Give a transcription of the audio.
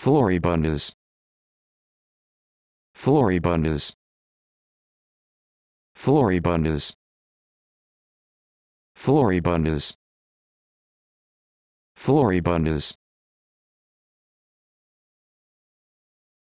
Floribundas. Floribundas. Floribundas. Floribundas. Floribundas.